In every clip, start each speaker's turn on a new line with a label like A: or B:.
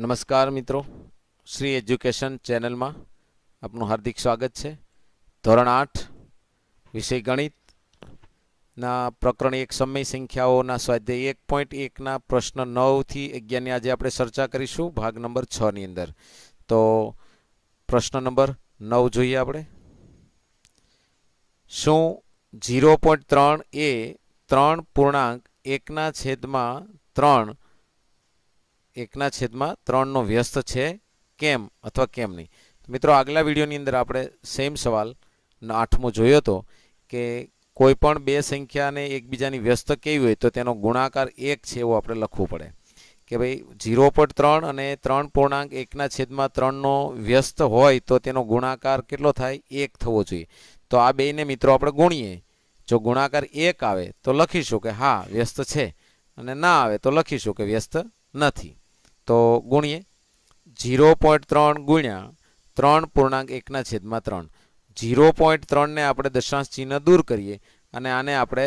A: નમસ્કાર મિત્રો શ્રી એજ્યુકેશન ચેનલમાં આપનું હાર્દિક સ્વાગત છે ધોરણ આઠ વિષય ગણિતના પ્રકરણ એક સમય સંખ્યાઓના સ્વાધ્યાય એક પોઈન્ટ એકના પ્રશ્ન નવથી અગિયારની આજે આપણે ચર્ચા કરીશું ભાગ નંબર છની અંદર તો પ્રશ્ન નંબર નવ જોઈએ આપણે શું ઝીરો પોઈન્ટ ત્રણ એ ત્રણ પૂર્ણાંક એકના છેદમાં ત્રણ એકના છેદમાં ત્રણનો વ્યસ્ત છે કેમ અથવા કેમ નહીં મિત્રો આગલા વિડીયોની અંદર આપણે સેમ સવાલ આઠમો જોયો હતો કે કોઈપણ બે સંખ્યાને એકબીજાની વ્યસ્ત કેવી હોય તો તેનો ગુણાકાર એક છે એવું આપણે લખવું પડે કે ભાઈ ઝીરો પોઈન્ટ ત્રણ અને ત્રણ પૂર્ણાંક એકના છેદમાં ત્રણનો વ્યસ્ત હોય તો તેનો ગુણાકાર કેટલો થાય એક થવો જોઈએ તો આ બેને મિત્રો આપણે ગુણીએ જો ગુણાકાર એક આવે તો લખીશું કે હા વ્યસ્ત છે અને ના આવે તો લખીશું કે વ્યસ્ત નથી તો ગુણીએ ઝીરો પોઈન્ટ ત્રણ ગુણ્યા ત્રણ પૂર્ણાંક એકના છેદમાં ત્રણ ઝીરો પોઈન્ટ ત્રણને આપણે દશાંશ ચિહ્ન દૂર કરીએ અને આને આપણે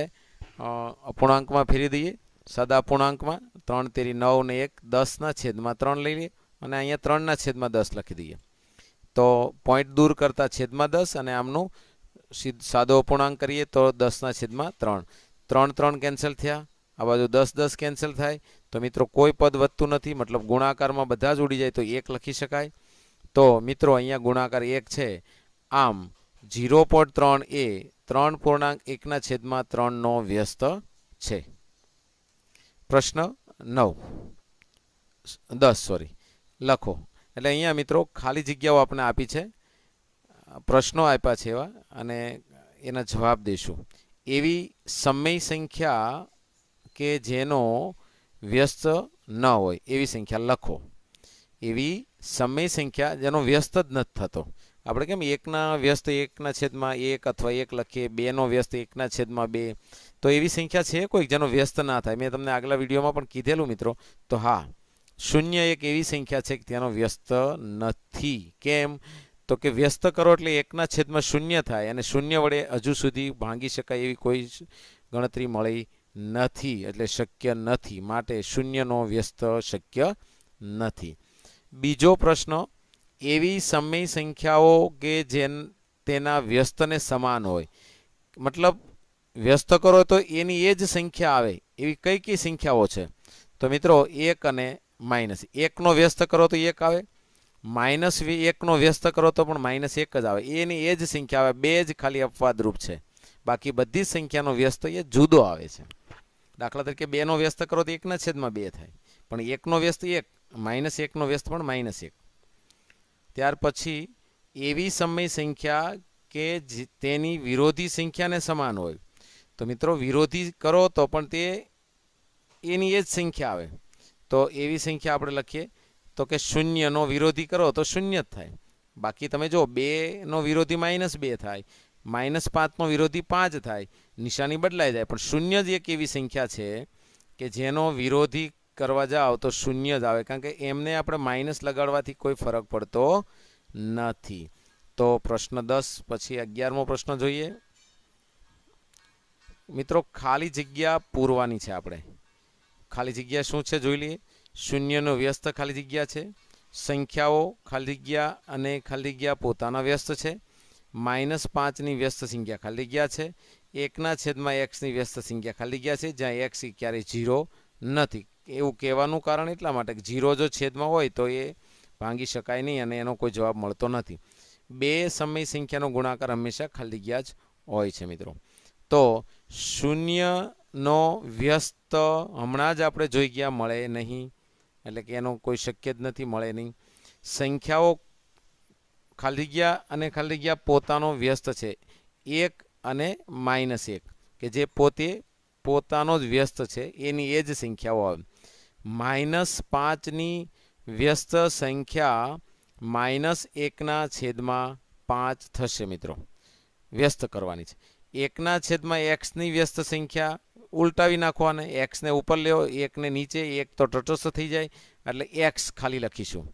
A: અપૂર્ણાંકમાં ફેરી દઈએ સાદા અપૂર્ણાંકમાં ત્રણ તેરી નવ ને એક દસના છેદમાં ત્રણ લઈ લઈએ અને અહીંયા ત્રણના છેદમાં દસ લખી દઈએ તો પોઈન્ટ દૂર કરતા છેદમાં દસ અને આમનું સાદો અપૂર્ણાંક કરીએ તો દસના છેદમાં ત્રણ ત્રણ ત્રણ કેન્સલ થયા આ બાજુ દસ દસ કેન્સલ થાય તો મિત્રો કોઈ પદ વધતું નથી મતલબ ગુણાકારમાં બધા જ ઉડી જાય તો એક લખી શકાય તો મિત્રો અહીંયા ગુણાકાર એક છે આમ ઝીરો પોઈન્ટ ત્રણ એ ત્રણ પૂર્ણાંક એકના છેદમાં ત્રણનો વ્યસ્ત છે પ્રશ્ન નવ દસ સોરી લખો એટલે અહીંયા મિત્રો ખાલી જગ્યાઓ આપણે આપી છે પ્રશ્નો આપ્યા છે એવા અને એના જવાબ દઈશું એવી સમય સંખ્યા કે જેનો વ્યસ્ત ન હોય એવી સંખ્યા લખો એવી સમય સંખ્યા જેનો વ્યસ્ત જ નથી થતો આપણે કેમ એકના વ્યસ્ત એકના છેદમાં એક અથવા એક લખીએ બેનો વ્યસ્ત એકના છેદમાં બે તો એવી સંખ્યા છે કોઈક જેનો વ્યસ્ત ના થાય મેં તમને આગલા વિડીયોમાં પણ કીધેલું મિત્રો તો હા શૂન્ય એક એવી સંખ્યા છે કે તેનો વ્યસ્ત નથી કેમ તો કે વ્યસ્ત કરો એટલે એકના છેદમાં શૂન્ય થાય અને શૂન્ય વડે હજુ સુધી ભાંગી શકાય એવી કોઈ ગણતરી મળી નથી એટલે શક્ય નથી માટે શૂન્યનો વ્યસ્ત શક્ય નથી બીજો પ્રશ્ન એવી સમય સંખ્યાઓ કે જે તેના વ્યસ્તને સમાન હોય મતલબ વ્યસ્ત કરો તો એની એ જ સંખ્યા આવે એવી કઈ કઈ સંખ્યાઓ છે તો મિત્રો એક અને માઇનસ એકનો વ્યસ્ત કરો તો એક આવે માઇનસ એકનો વ્યસ્ત કરો તો પણ માઇનસ એક જ આવે એની એ જ સંખ્યા આવે બે જ ખાલી અપવાદરૂપ છે બાકી બધી જ સંખ્યાનો વ્યસ્ત એ જુદો આવે છે દાખલા તરીકે બેનો વ્યસ્ત કરો તો એકના છેદમાં બે થાય પણ એકનો વ્યસ્ત એક માઇનસ એકનો વ્યસ્ત પણ માઇનસ એક ત્યાર પછી એવી સમય સંખ્યા કે તેની વિરોધી સંખ્યાને સમાન હોય તો મિત્રો વિરોધી કરો તો પણ તે એની એ જ સંખ્યા આવે તો એવી સંખ્યા આપણે લખીએ તો કે શૂન્યનો વિરોધી કરો તો શૂન્ય જ થાય બાકી તમે જો બેનો વિરોધી માઇનસ બે થાય માઇનસ પાંચનો વિરોધી પાંચ થાય નિશાની બદલાઈ જાય પણ શૂન્ય જ એક એવી સંખ્યા છે કે જેનો વિરોધી કરવા જાઓ તો શૂન્ય જ આવે કારણ કે એમને આપણે માઇનસ લગાડવાથી કોઈ ફરક પડતો નથી તો પ્રશ્ન દસ પછી અગિયારમો પ્રશ્ન જોઈએ મિત્રો ખાલી જગ્યા પૂરવાની છે આપણે ખાલી જગ્યા શું છે જોઈ લઈએ શૂન્યનો વ્યસ્ત ખાલી જગ્યા છે સંખ્યાઓ ખાલી જગ્યા અને ખાલી જગ્યા પોતાના વ્યસ્ત છે માઇનસ પાંચની વ્યસ્ત સંખ્યા ખાલી ગયા છે એકના છેદમાં એક્સની વ્યસ્ત સંખ્યા ખાલી ગયા છે જ્યાં એક્સ એ ક્યારેય ઝીરો નથી એવું કહેવાનું કારણ એટલા માટે કે ઝીરો જો છેદમાં હોય તો એ ભાંગી શકાય નહીં અને એનો કોઈ જવાબ મળતો નથી બે સમય સંખ્યાનો ગુણાકાર હંમેશા ખાલી ગયા જ હોય છે મિત્રો તો શૂન્યનો વ્યસ્ત હમણાં જ આપણે જોઈ ગયા મળે નહીં એટલે કે એનો કોઈ શક્ય જ નથી મળે નહીં સંખ્યાઓ ખાલી જગ્યા અને ખાલી જગ્યા પોતાનો વ્યસ્ત છે એક અને માઇનસ એક કે જે પોતે પોતાનો જ વ્યસ્ત છે એની એ જ સંખ્યાઓ આવે માઇનસ પાંચની વ્યસ્ત સંખ્યા માઇનસ એકના છેદમાં પાંચ થશે મિત્રો વ્યસ્ત કરવાની છે એકના છેદમાં એક્સની વ્યસ્ત સંખ્યા ઉલટાવી નાખવાને એક્સને ઉપર લેવો એકને નીચે એક તો તટસ્થ થઈ જાય એટલે એક્સ ખાલી લખીશું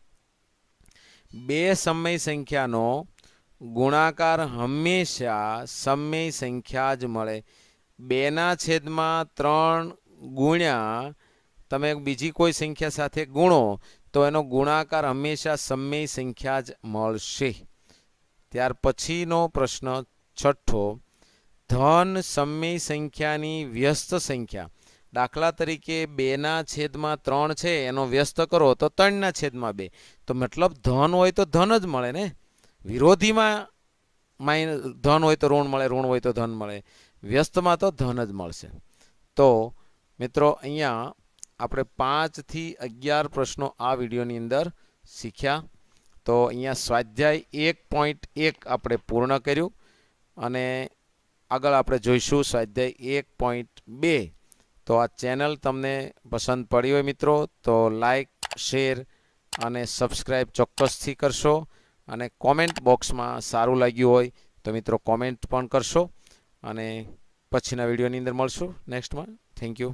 A: બે સમય સંખ્યાનો ગુણાકાર હંમેશા સમય સંખ્યા જ મળે બેના છેદમાં ત્રણ ગુણ્યા તમે બીજી કોઈ સંખ્યા સાથે ગુણો તો એનો ગુણાકાર હંમેશા સમય સંખ્યા જ મળશે ત્યાર પછીનો પ્રશ્ન છઠ્ઠો ધન સમય સંખ્યાની વ્યસ્ત સંખ્યા દાખલા તરીકે બેના છેદમાં ત્રણ છે એનો વ્યસ્ત કરો તો ત્રણના છેદમાં બે તો મતલબ ધન હોય તો ધન જ મળે ને વિરોધીમાં માઇન ધન હોય તો ઋણ મળે ઋણ હોય તો ધન મળે વ્યસ્તમાં તો ધન જ મળશે તો મિત્રો અહીંયા આપણે પાંચથી અગિયાર પ્રશ્નો આ વિડીયોની અંદર શીખ્યા તો અહીંયા સ્વાધ્યાય એક પોઈન્ટ એક આપણે પૂર્ણ કર્યું અને આગળ આપણે જોઈશું સ્વાધ્યાય એક પોઈન્ટ બે તો આ ચેનલ તમને પસંદ પડી હોય મિત્રો તો લાઈક શેર અને સબસ્ક્રાઈબ ચોક્કસથી કરશો અને કોમેન્ટ બોક્સમાં સારું લાગ્યું હોય તો મિત્રો કોમેન્ટ પણ કરશો અને પછીના વિડીયોની અંદર મળશું નેક્સ્ટમાં થેન્ક યુ